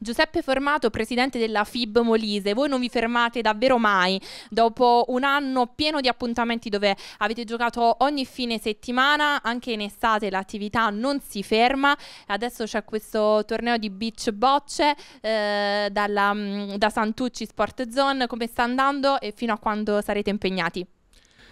Giuseppe Formato, presidente della FIB Molise, voi non vi fermate davvero mai dopo un anno pieno di appuntamenti dove avete giocato ogni fine settimana, anche in estate l'attività non si ferma, adesso c'è questo torneo di beach bocce eh, dalla, mm, da Santucci Sport Zone, come sta andando e fino a quando sarete impegnati?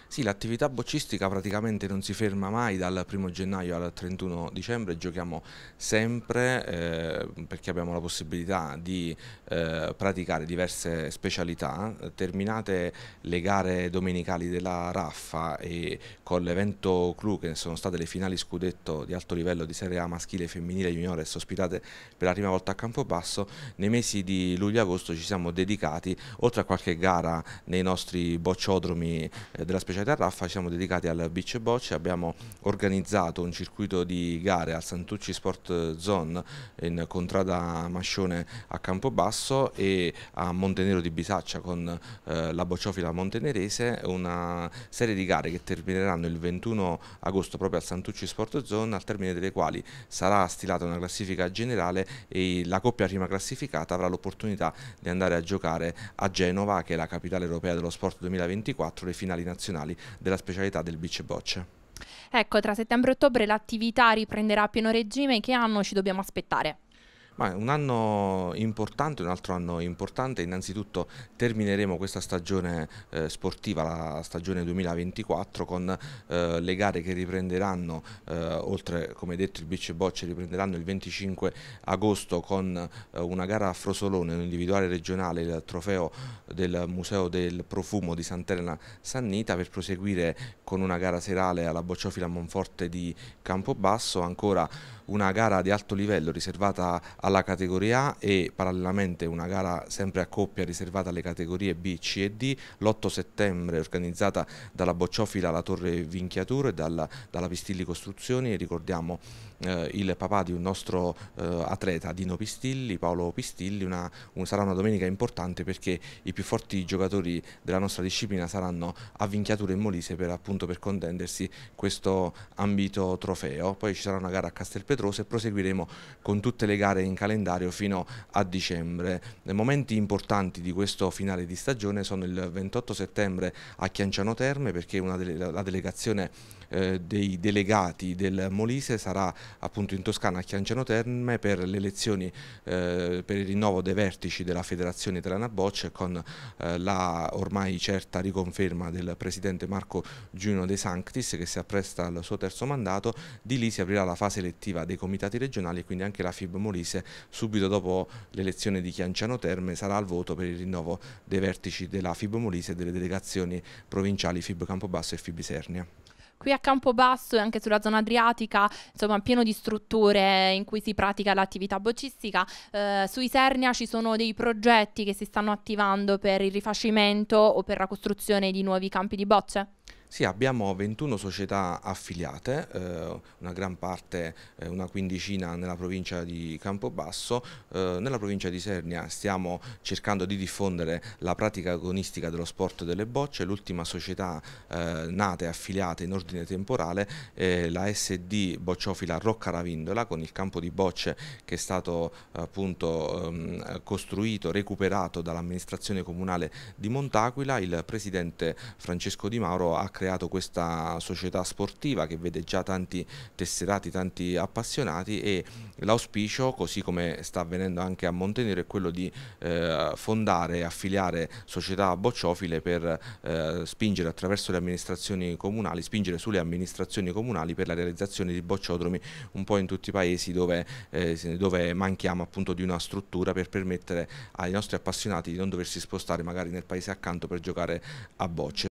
Sì, l'attività boccistica praticamente non si ferma mai dal 1 gennaio al 31 dicembre, giochiamo sempre eh, perché abbiamo la possibilità di eh, praticare diverse specialità. Terminate le gare domenicali della Raffa e con l'evento Clu che sono state le finali scudetto di alto livello di Serie A maschile, femminile e juniore ospitate per la prima volta a Campobasso, nei mesi di luglio e agosto ci siamo dedicati, oltre a qualche gara nei nostri bocciodromi eh, della specialità Società Raffa siamo dedicati al beach bocce, abbiamo organizzato un circuito di gare al Santucci Sport Zone in Contrada Mascione a Campobasso e a Montenero di Bisaccia con eh, la bocciofila montenerese, una serie di gare che termineranno il 21 agosto proprio al Santucci Sport Zone, al termine delle quali sarà stilata una classifica generale e la coppia prima classificata avrà l'opportunità di andare a giocare a Genova, che è la capitale europea dello sport 2024, le finali nazionali nazionali della specialità del beach bocce. Ecco, tra settembre e ottobre l'attività riprenderà a pieno regime, che anno ci dobbiamo aspettare? Ma un anno importante, un altro anno importante, innanzitutto termineremo questa stagione eh, sportiva, la stagione 2024, con eh, le gare che riprenderanno, eh, oltre come detto il beach e bocce, riprenderanno il 25 agosto con eh, una gara a Frosolone, un individuale regionale, il trofeo del Museo del Profumo di Sant'Elena Sannita, per proseguire con una gara serale alla Bocciofila Monforte di Campobasso, ancora una gara di alto livello riservata a alla categoria A e parallelamente una gara sempre a coppia riservata alle categorie B, C e D l'8 settembre organizzata dalla Bocciofila alla Torre Vinchiatura e dalla, dalla Pistilli Costruzioni ricordiamo eh, il papà di un nostro eh, atleta Dino Pistilli, Paolo Pistilli una, un, sarà una domenica importante perché i più forti giocatori della nostra disciplina saranno a Vinchiatura e Molise per appunto per contendersi questo ambito trofeo poi ci sarà una gara a Castelpetroso e proseguiremo con tutte le gare in calendario fino a dicembre. Momenti importanti di questo finale di stagione sono il 28 settembre a Chianciano Terme perché delle, la delegazione eh, dei delegati del Molise sarà appunto in Toscana a Chianciano Terme per le elezioni eh, per il rinnovo dei vertici della Federazione Italiana Bocce con eh, la ormai certa riconferma del presidente Marco Giuno De Sanctis che si appresta al suo terzo mandato, di lì si aprirà la fase elettiva dei comitati regionali e quindi anche la FIB Molise subito dopo l'elezione di Chianciano Terme sarà al voto per il rinnovo dei vertici della FIB Molise e delle delegazioni provinciali FIB Campobasso e FIB Isernia qui a Campobasso e anche sulla zona adriatica, insomma, pieno di strutture in cui si pratica l'attività boccistica. Eh, su Isernia ci sono dei progetti che si stanno attivando per il rifacimento o per la costruzione di nuovi campi di bocce? Sì, abbiamo 21 società affiliate, eh, una gran parte, eh, una quindicina nella provincia di Campobasso. Eh, nella provincia di Sernia stiamo cercando di diffondere la pratica agonistica dello sport delle bocce. L'ultima società eh, nata e affiliata in ordine temporale è la SD Bocciofila Rocca Ravindola con il campo di bocce che è stato appunto ehm, costruito, recuperato dall'amministrazione comunale di Montaquila. Il presidente Francesco Di Mauro ha creato questa società sportiva che vede già tanti tesserati, tanti appassionati e l'auspicio, così come sta avvenendo anche a Montenero, è quello di eh, fondare e affiliare società bocciofile per eh, spingere attraverso le amministrazioni comunali, spingere sulle amministrazioni comunali per la realizzazione di bocciodromi un po' in tutti i paesi dove, eh, dove manchiamo appunto di una struttura per permettere ai nostri appassionati di non doversi spostare magari nel paese accanto per giocare a bocce.